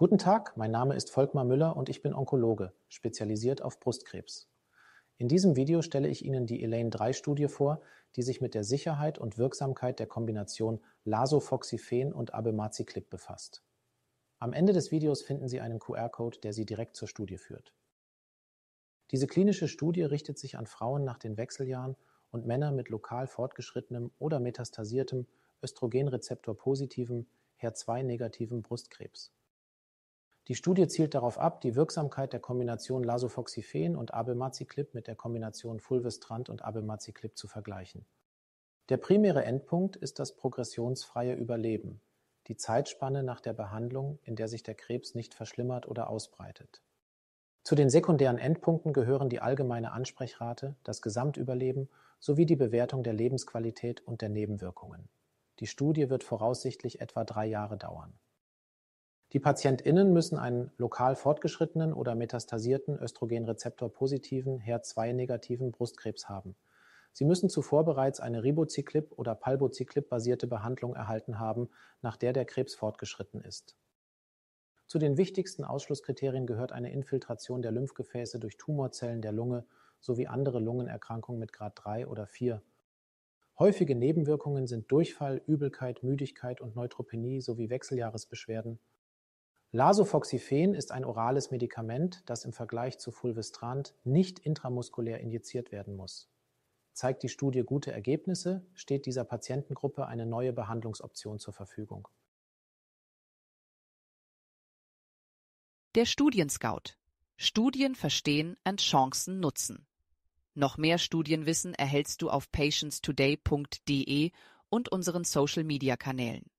Guten Tag, mein Name ist Volkmar Müller und ich bin Onkologe, spezialisiert auf Brustkrebs. In diesem Video stelle ich Ihnen die ELAINE-3-Studie vor, die sich mit der Sicherheit und Wirksamkeit der Kombination Lasofoxifen und Abemaciclib befasst. Am Ende des Videos finden Sie einen QR-Code, der Sie direkt zur Studie führt. Diese klinische Studie richtet sich an Frauen nach den Wechseljahren und Männer mit lokal fortgeschrittenem oder metastasiertem östrogenrezeptor-positivem, HER2-negativem Brustkrebs. Die Studie zielt darauf ab, die Wirksamkeit der Kombination Lasofoxifen und Abemaciclib mit der Kombination Fulvestrant und Abemaciclib zu vergleichen. Der primäre Endpunkt ist das progressionsfreie Überleben, die Zeitspanne nach der Behandlung, in der sich der Krebs nicht verschlimmert oder ausbreitet. Zu den sekundären Endpunkten gehören die allgemeine Ansprechrate, das Gesamtüberleben sowie die Bewertung der Lebensqualität und der Nebenwirkungen. Die Studie wird voraussichtlich etwa drei Jahre dauern. Die PatientInnen müssen einen lokal fortgeschrittenen oder metastasierten Östrogenrezeptor-positiven, HER2-negativen Brustkrebs haben. Sie müssen zuvor bereits eine Ribociclib- oder Palbociclib-basierte Behandlung erhalten haben, nach der der Krebs fortgeschritten ist. Zu den wichtigsten Ausschlusskriterien gehört eine Infiltration der Lymphgefäße durch Tumorzellen der Lunge sowie andere Lungenerkrankungen mit Grad 3 oder 4. Häufige Nebenwirkungen sind Durchfall, Übelkeit, Müdigkeit und Neutropenie sowie Wechseljahresbeschwerden Lasofoxifen ist ein orales Medikament, das im Vergleich zu Fulvestrant nicht intramuskulär injiziert werden muss. Zeigt die Studie gute Ergebnisse, steht dieser Patientengruppe eine neue Behandlungsoption zur Verfügung. Der Studienscout. Studien verstehen und Chancen nutzen. Noch mehr Studienwissen erhältst du auf patientstoday.de und unseren Social-Media-Kanälen.